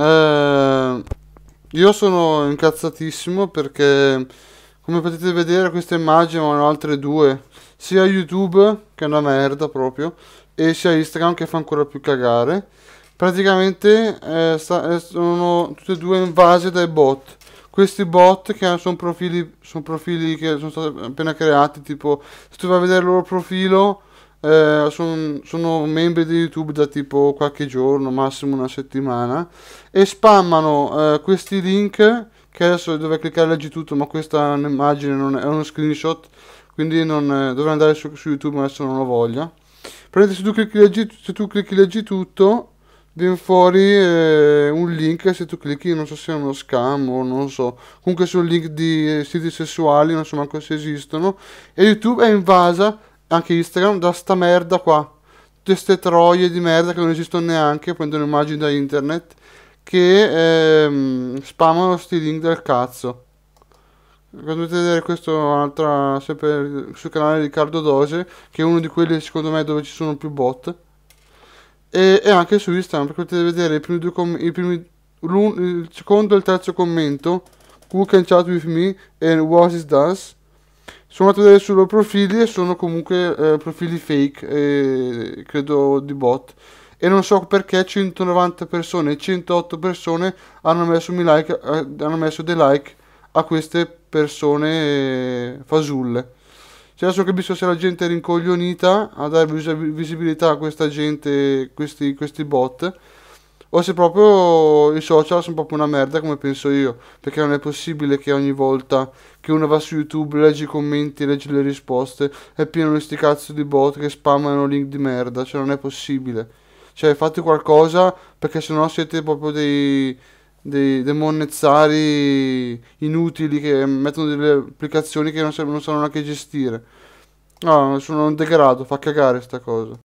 Eh, io sono incazzatissimo perché, come potete vedere, questa immagine hanno altre due. Sia YouTube, che è una merda proprio, e sia Instagram che fa ancora più cagare. Praticamente eh, eh sono tutte e due invase dai bot questi bot che sono profili, sono profili che sono stati appena creati, tipo se tu vai a vedere il loro profilo eh, son, sono membri di YouTube da tipo qualche giorno, massimo una settimana, e spammano eh, questi link, che adesso dovrei cliccare leggi tutto, ma questa è un'immagine, non è, è uno screenshot, quindi non, eh, dovrei andare su, su, YouTube, ma adesso non ho voglia. Prendete se tu clicchi leggi, se tu clicchi leggi tutto, viene fuori eh, un link se tu clicchi non so se è uno scam o non so comunque sono link di eh, siti sessuali non so manco se esistono e youtube è invasa anche Instagram da sta merda qua. Tutte queste troie di merda che non esistono neanche, prendono immagini da internet, che ehm, spammano sti link del cazzo. Potete vedere questo altra, sempre sul canale di Riccardo Dose, che è uno di quelli secondo me dove ci sono più bot. E, e anche su Instagram, perché potete vedere i primi due commenti, primi, il secondo e il terzo commento, who can chat with me and what is does sono andato a vedere solo profili e sono comunque eh, profili fake, eh, credo di bot. E non so perché 190 persone, 108 persone hanno messo, like, eh, hanno messo dei like a queste persone eh, fasulle. Cioè adesso capisco se la gente è rincoglionita a dare visibilità a questa gente, questi, questi bot o se proprio i social sono proprio una merda come penso io, perché non è possibile che ogni volta che uno va su YouTube, leggi i commenti, leggi le risposte, è pieno di sti cazzo di bot che spammano link di merda, cioè non è possibile. Cioè fate qualcosa perché sennò siete proprio dei, dei, dei monnezzari inutili che mettono delle applicazioni che non, non sanno neanche gestire. No, sono un degrado, fa cagare sta cosa.